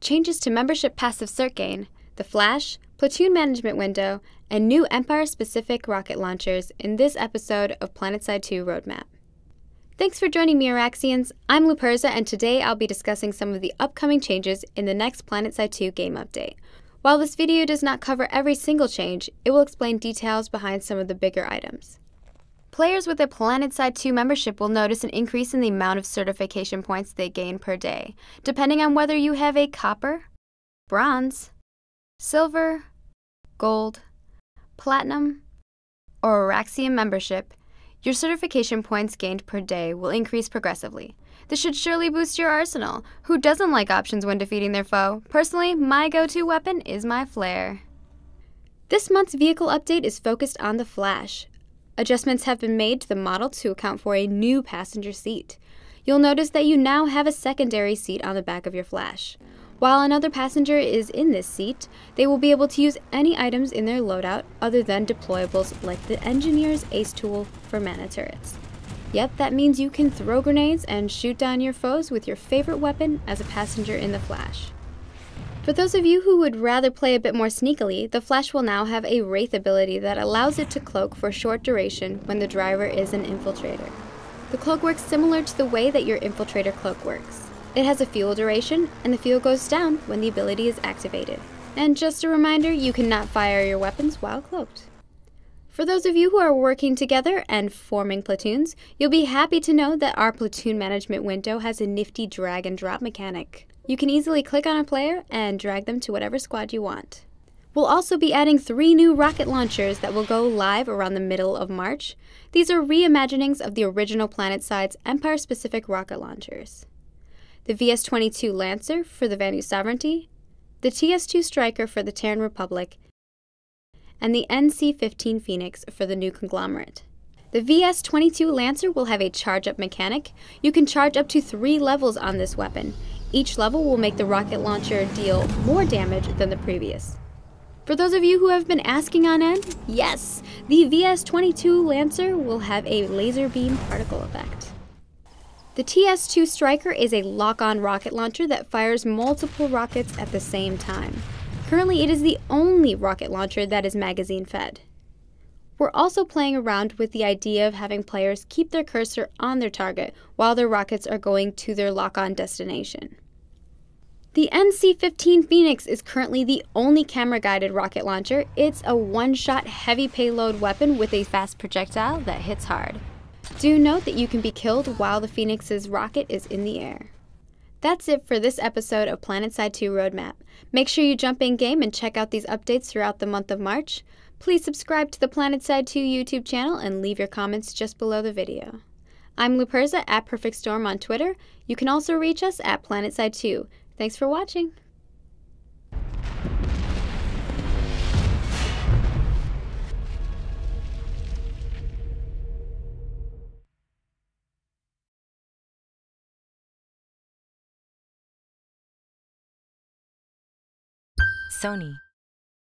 changes to membership passive cert gain, the flash, platoon management window, and new Empire-specific rocket launchers in this episode of PlanetSide 2 Roadmap. Thanks for joining me, Araxians. I'm Luperza, and today I'll be discussing some of the upcoming changes in the next PlanetSide 2 game update. While this video does not cover every single change, it will explain details behind some of the bigger items. Players with a PlanetSide 2 membership will notice an increase in the amount of certification points they gain per day, depending on whether you have a copper, bronze, silver, gold, platinum, or Araxium membership. Your certification points gained per day will increase progressively. This should surely boost your arsenal. Who doesn't like options when defeating their foe? Personally, my go-to weapon is my flare. This month's vehicle update is focused on the Flash. Adjustments have been made to the model to account for a new passenger seat. You'll notice that you now have a secondary seat on the back of your Flash. While another passenger is in this seat, they will be able to use any items in their loadout other than deployables like the Engineer's ACE tool for mana turrets. Yep, that means you can throw grenades and shoot down your foes with your favorite weapon as a passenger in the Flash. For those of you who would rather play a bit more sneakily, the Flash will now have a Wraith ability that allows it to cloak for short duration when the driver is an infiltrator. The cloak works similar to the way that your infiltrator cloak works. It has a fuel duration, and the fuel goes down when the ability is activated. And just a reminder, you cannot fire your weapons while cloaked. For those of you who are working together and forming platoons, you'll be happy to know that our platoon management window has a nifty drag and drop mechanic. You can easily click on a player and drag them to whatever squad you want. We'll also be adding three new rocket launchers that will go live around the middle of March. These are reimaginings of the original PlanetSide's Empire-specific rocket launchers. The VS-22 Lancer for the Vanu Sovereignty, the TS-2 Striker for the Terran Republic, and the NC-15 Phoenix for the new conglomerate. The VS-22 Lancer will have a charge-up mechanic. You can charge up to three levels on this weapon. Each level will make the rocket launcher deal more damage than the previous. For those of you who have been asking on end, yes, the VS-22 Lancer will have a laser beam particle effect. The TS-2 Striker is a lock-on rocket launcher that fires multiple rockets at the same time. Currently, it is the only rocket launcher that is magazine fed. We're also playing around with the idea of having players keep their cursor on their target while their rockets are going to their lock on destination. The NC 15 Phoenix is currently the only camera guided rocket launcher. It's a one shot heavy payload weapon with a fast projectile that hits hard. Do note that you can be killed while the Phoenix's rocket is in the air. That's it for this episode of PlanetSide 2 Roadmap. Make sure you jump in game and check out these updates throughout the month of March. Please subscribe to the PlanetSide 2 YouTube channel and leave your comments just below the video. I'm Luperza at Perfect Storm on Twitter. You can also reach us at PlanetSide 2. Thanks for watching! Sony.